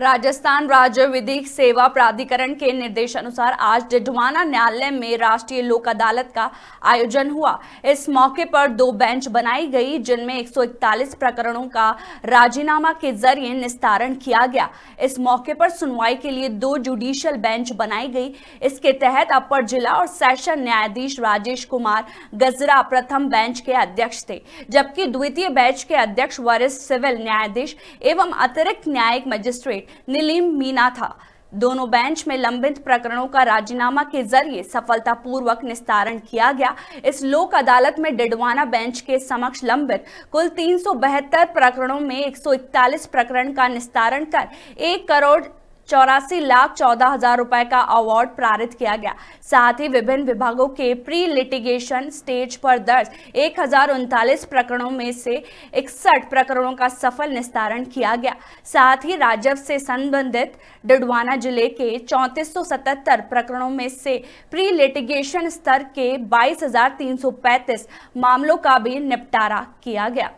राजस्थान राज्य विधिक सेवा प्राधिकरण के निर्देशानुसार आज डिडवाना न्यायालय में राष्ट्रीय लोक अदालत का आयोजन हुआ इस मौके पर दो बेंच बनाई गई जिनमें 141 प्रकरणों का राजीनामा के जरिए निस्तारण किया गया इस मौके पर सुनवाई के लिए दो जुडिशियल बेंच बनाई गई इसके तहत अपर जिला और सेशन न्यायाधीश राजेश कुमार गजरा प्रथम बेंच के अध्यक्ष थे जबकि द्वितीय बेंच के अध्यक्ष वरिष्ठ सिविल न्यायाधीश एवं अतिरिक्त न्यायिक मजिस्ट्रेट नीलिम मीना था दोनों बेंच में लंबित प्रकरणों का राजीनामा के जरिए सफलतापूर्वक निस्तारण किया गया इस लोक अदालत में डिडवाना बेंच के समक्ष लंबित कुल तीन प्रकरणों में 141 प्रकरण का निस्तारण कर एक करोड़ चौरासी लाख चौदह हजार रुपए का अवार्ड प्रारित किया गया साथ ही विभिन्न विभागों के प्री लिटिगेशन स्टेज पर दर्ज एक प्रकरणों में से इकसठ प्रकरणों का सफल निस्तारण किया गया साथ ही राजव से संबंधित डिडवाना जिले के चौतीस प्रकरणों में से प्री लिटिगेशन स्तर के 22,335 मामलों का भी निपटारा किया गया